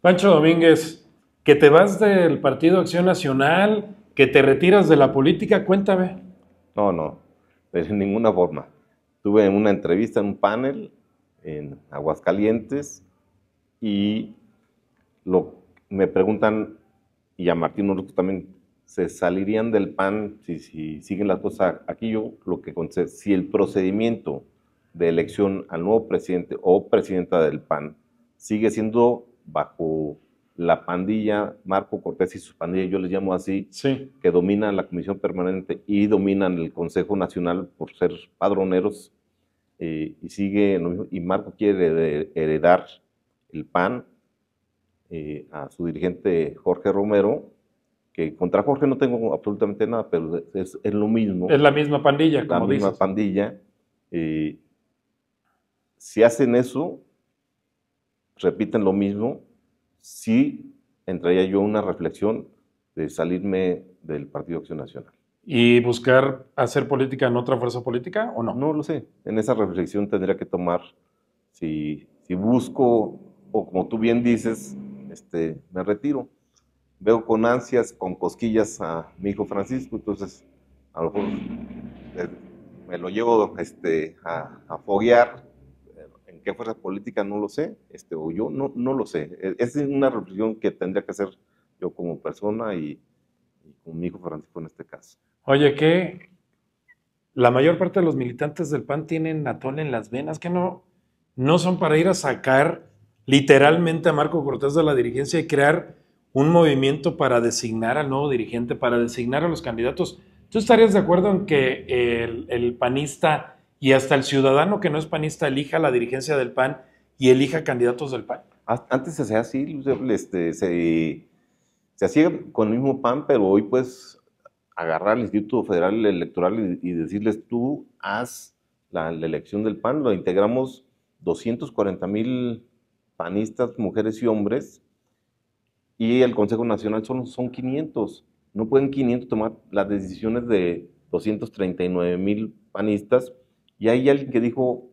Pancho Domínguez, que te vas del Partido Acción Nacional, que te retiras de la política, cuéntame. No, no, de ninguna forma. Tuve una entrevista en un panel en Aguascalientes y lo, me preguntan, y a Martín Orozco también, ¿se salirían del PAN si, siguen las cosas aquí? Yo lo que si el procedimiento de elección al nuevo presidente o presidenta del PAN sigue siendo bajo la pandilla, Marco Cortés y su pandilla, yo les llamo así, que dominan la Comisión Permanente y dominan el Consejo Nacional por ser padroneros, eh, y sigue Y Marco quiere heredar el PAN eh, a su dirigente Jorge Romero, que contra Jorge no tengo absolutamente nada, pero es, lo mismo. Es la misma pandilla, como La misma pandilla. Eh, si hacen eso, repiten lo mismo, sí entraría yo una reflexión de salirme del Partido Acción Nacional. ¿Y buscar hacer política en otra fuerza política o no? No lo sé. En esa reflexión tendría que tomar si, busco, o como tú bien dices, este, me retiro. Veo con ansias, con cosquillas a mi hijo Francisco, entonces a lo mejor eh, me lo llevo este, a, a foguear qué fuerza política no lo sé, este, o yo no, no lo sé. E, es una reflexión que tendría que hacer yo como persona y, y hijo Francisco en este caso. Oye, que la mayor parte de los militantes del PAN tienen atol en las venas, que no, no son para ir a sacar literalmente a Marco Cortés de la dirigencia y crear un movimiento para designar al nuevo dirigente, para designar a los candidatos. ¿Tú estarías de acuerdo en que el panista y hasta el ciudadano que no es panista elija la dirigencia del PAN y elija candidatos del PAN. Ah, antes se hacía así, este, se, hacía con el mismo PAN, pero hoy pues agarrar al Instituto Federal Electoral y, decirles tú haz la, elección del PAN, lo integramos 240 mil panistas, mujeres y hombres, y el Consejo Nacional solo son 500. No pueden 500 tomar las decisiones de 239 mil panistas y hay alguien que dijo,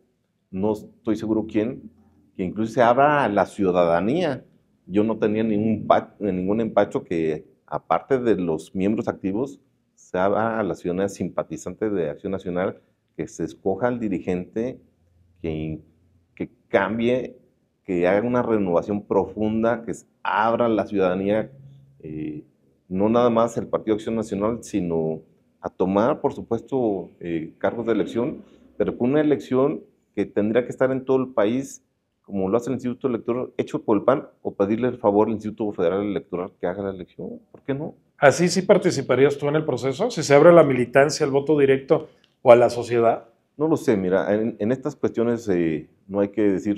no estoy seguro quién, que incluso se abra a la ciudadanía. Yo no tenía ningún, ningún empacho que, aparte de los miembros activos, se abra a la ciudadanía simpatizante de Acción Nacional, que se escoja al dirigente, que, que cambie, que haga una renovación profunda, que abra a la ciudadanía, eh, no nada más el Partido Acción Nacional, sino a tomar, por supuesto, eh, cargos de elección pero con una elección que tendría que estar en todo el país, como lo hace el Instituto Electoral, hecho por el PAN, o pedirle el favor al Instituto Federal Electoral que haga la elección. ¿Por qué no? ¿Así sí participarías tú en el proceso? ¿Si se abre la militancia, el voto directo o a la sociedad? No lo sé, mira, en, estas cuestiones eh, no hay que decir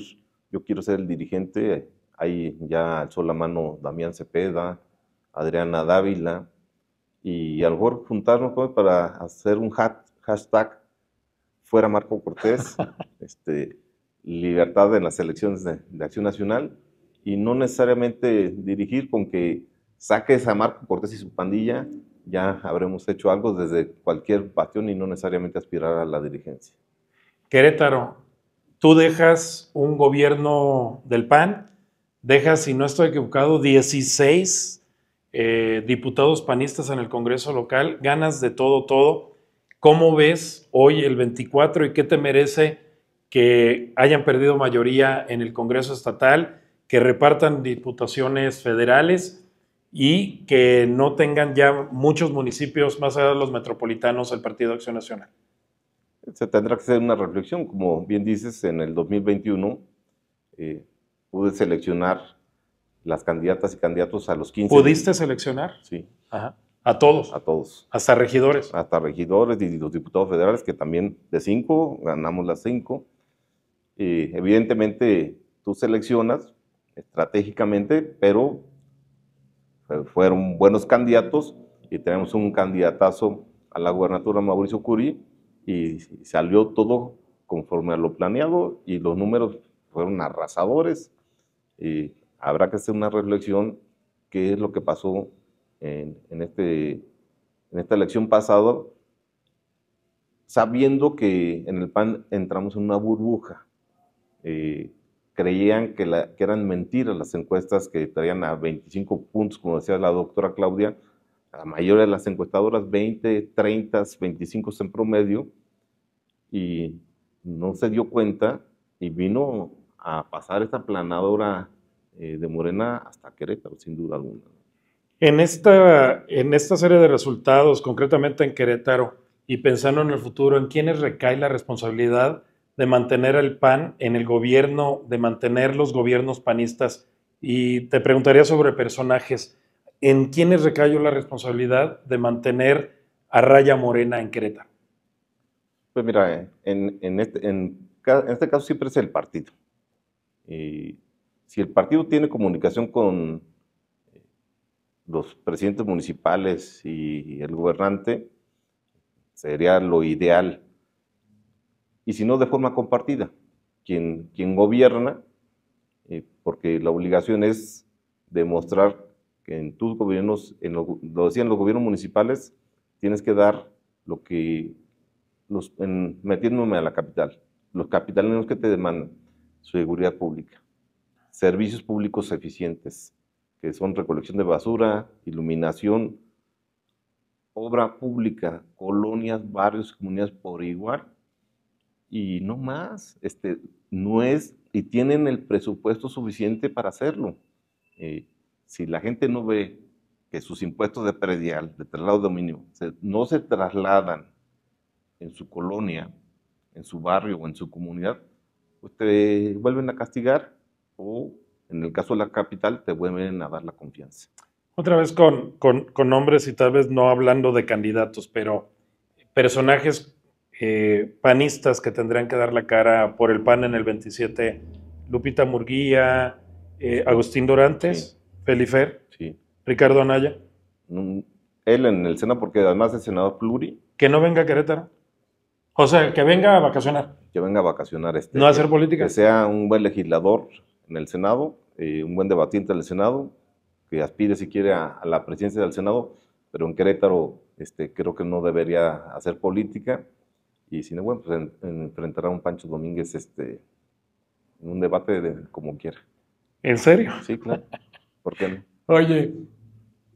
yo quiero ser el dirigente. Ahí ya alzó la mano Damián Cepeda, Adriana Dávila, y a lo mejor juntarnos pues, para hacer un hashtag fuera Marco Cortés, este, libertad en las elecciones de, Acción Nacional y no necesariamente dirigir con que saques a Marco Cortés y su pandilla, ya habremos hecho algo desde cualquier bastión y no necesariamente aspirar a la dirigencia. Querétaro, tú dejas un gobierno del PAN, dejas, si no estoy equivocado, 16 eh, diputados panistas en el Congreso local, ganas de todo, todo. ¿Cómo ves hoy el 24 y qué te merece que hayan perdido mayoría en el Congreso Estatal, que repartan diputaciones federales y que no tengan ya muchos municipios más allá de los metropolitanos el Partido Acción Nacional? Se tendrá que hacer una reflexión, como bien dices, en el 2021 eh, pude seleccionar las candidatas y candidatos a los 15. ¿Pudiste seleccionar? Sí. Ajá. A todos. A todos. Hasta regidores. Hasta regidores y los diputados federales, que también de cinco, ganamos las cinco. Y evidentemente tú seleccionas estratégicamente, pero eh, fueron buenos candidatos y tenemos un candidatazo a la gubernatura Mauricio Curí y salió todo conforme a lo planeado y los números fueron arrasadores y habrá que hacer una reflexión qué es lo que pasó en, este, en esta elección pasada, sabiendo que en el PAN entramos en una burbuja. Eh, creían que, que, eran mentiras las encuestas que traían a 25 puntos, como decía la doctora Claudia, la mayoría de las encuestadoras 20, 30, 25 en promedio, y no se dio cuenta y vino a pasar esta planadora eh, de Morena hasta Querétaro, sin duda alguna. En esta, en esta serie de resultados, concretamente en Querétaro, y pensando en el futuro, ¿en quiénes recae la responsabilidad de mantener al PAN en el gobierno, de mantener los gobiernos panistas? Y te preguntaría sobre personajes. ¿En quiénes recae la responsabilidad de mantener a Raya Morena en Querétaro? Pues mira, eh, en, este, en este caso siempre es el partido. Y si el partido tiene comunicación con los presidentes municipales y el gobernante, sería lo ideal. Y si no, de forma compartida. Quien, quien gobierna, eh, porque la obligación es demostrar que en tus gobiernos, en lo, decían los gobiernos municipales, tienes que dar lo que, los, en, metiéndome a la capital, los capitales que te demandan, seguridad pública, servicios públicos eficientes, que son recolección de basura, iluminación, obra pública, colonias, barrios, comunidades por igual. Y no más, este, no es, y tienen el presupuesto suficiente para hacerlo. Eh, si la gente no ve que sus impuestos de predial, de traslado de dominio, no se trasladan en su colonia, en su barrio o en su comunidad, ustedes vuelven a castigar o en el caso de la capital, te vuelven a dar la confianza. Otra vez con, nombres y tal vez no hablando de candidatos, pero personajes eh, panistas que tendrían que dar la cara por el PAN en el 27, Lupita Murguía, eh, Agustín Dorantes, Felifer, Ricardo Anaya. Él en el Senado, porque además es senador pluri. Que no venga a Querétaro. O sea, que venga a vacacionar. Que venga a vacacionar. Este, no a hacer política. Que sea un buen legislador, en el Senado, eh, un buen debatiente en el Senado, que aspire si quiere a, la presidencia del Senado, pero en Querétaro este, creo que no debería hacer política, y si no, bueno, pues enfrentará a un Pancho Domínguez este, en un debate de, como quiera. ¿En serio? Sí, claro. ¿Por qué no? Oye,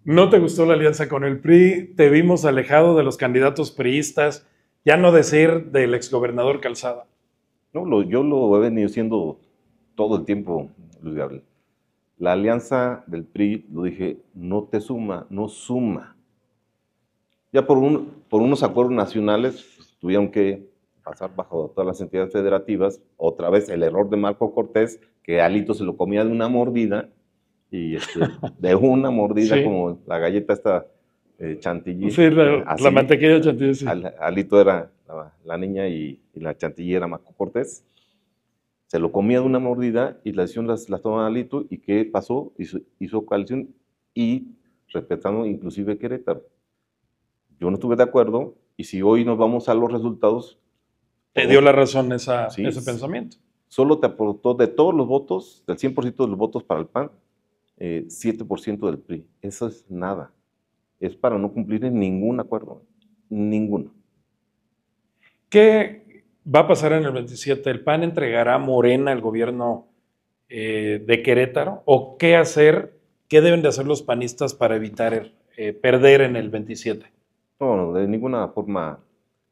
no te gustó la alianza con el PRI, te vimos alejado de los candidatos priistas, ya no decir del exgobernador Calzada. No, yo lo he venido siendo todo el tiempo, Luis Gabriel. La alianza del PRI, lo dije, no te suma, no suma. Ya por, unos acuerdos nacionales pues, tuvieron que pasar bajo todas las entidades federativas. Otra vez el error de Marco Cortés, que Alito se lo comía de una mordida, y este, de una mordida como la galleta esta eh, chantilly. Sí, la, eh, mantequilla chantilly, Alito era la, niña y, la chantilly era Marco Cortés se lo comía de una mordida y la decisión la, tomaba Alito y ¿qué pasó? Hizo, coalición y respetando inclusive Querétaro. Yo no estuve de acuerdo y si hoy nos vamos a los resultados... Te dio la razón esa, ese pensamiento. Solo te aportó de todos los votos, del 100% de los votos para el PAN, 7% eh, del PRI. Eso es nada. Es para no cumplir ningún acuerdo. Ninguno. ¿Qué, va a pasar en el 27? ¿El PAN entregará Morena al gobierno eh, de Querétaro? ¿O qué hacer, qué deben de hacer los panistas para evitar eh, perder en el 27? No, de ninguna forma,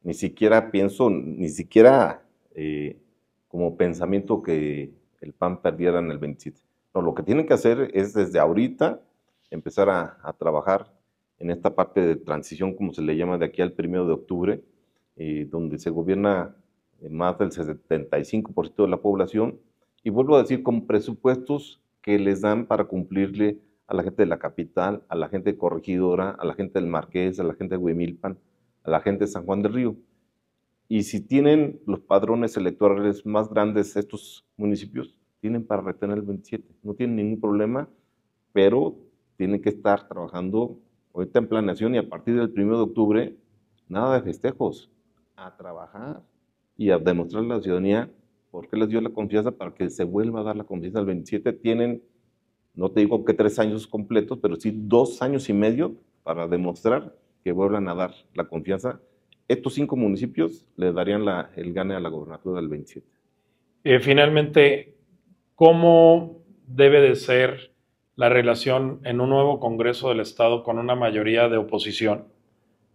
ni siquiera pienso, ni siquiera eh, como pensamiento que el PAN perdiera en el 27. No, lo que tienen que hacer es desde ahorita empezar a, a trabajar en esta parte de transición, como se le llama de aquí al primero de octubre, donde se gobierna eh, más del 75% de la población, y vuelvo a decir, con presupuestos que les dan para cumplirle a la gente de la capital, a la gente de corregidora, a la gente del Marqués, a la gente de Huimilpan, a la gente de San Juan del Río. Y si tienen los padrones electorales más grandes estos municipios, tienen para retener el 27. No tienen ningún problema, pero tienen que estar trabajando ahorita en planeación y a partir del 1 de octubre, nada de festejos, a trabajar y a demostrar la ciudadanía por qué les dio la confianza para que se vuelva a dar la confianza. Al 27 tienen, no te digo que tres años completos, pero sí dos años y medio para demostrar que vuelvan a dar la confianza. Estos cinco municipios le darían el gane a la gobernatura del 27. Eh, finalmente, ¿cómo debe de ser la relación en un nuevo Congreso del Estado con una mayoría de oposición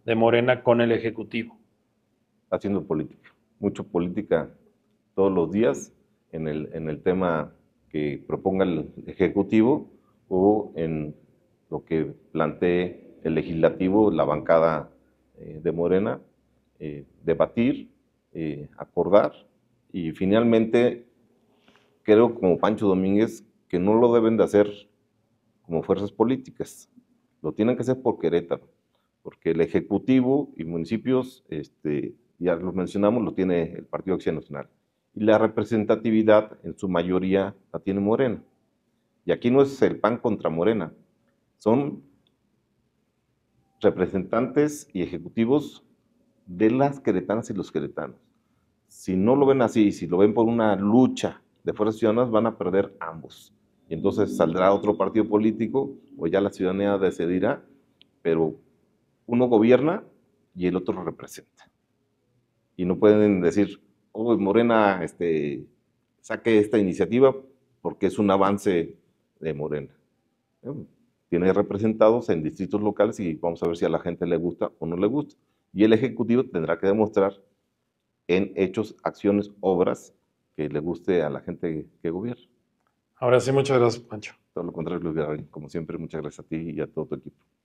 de Morena con el Ejecutivo? Haciendo política mucho política todos los días en el, en el tema que proponga el Ejecutivo o en lo que plantee el Legislativo, la bancada eh, de Morena, eh, debatir, eh, acordar y finalmente creo como Pancho Domínguez que no lo deben de hacer como fuerzas políticas, lo tienen que hacer por Querétaro, porque el Ejecutivo y municipios este, ya lo mencionamos, lo tiene el Partido Acción Nacional. Y la representatividad en su mayoría la tiene Morena. Y aquí no es el PAN contra Morena, son representantes y ejecutivos de las queretanas y los queretanos. Si no lo ven así, si lo ven por una lucha de fuerzas ciudadanas, van a perder ambos. Y entonces saldrá otro partido político o ya la ciudadanía decidirá, pero uno gobierna y el otro representa y no pueden decir, oh, Morena, este, saque esta iniciativa porque es un avance de Morena. Eh, tiene representados en distritos locales y vamos a ver si a la gente le gusta o no le gusta. Y el Ejecutivo tendrá que demostrar en hechos, acciones, obras que le guste a la gente que gobierna. Ahora sí, muchas gracias, Pancho. Todo lo contrario, Luis como siempre, muchas gracias a ti y a todo tu equipo.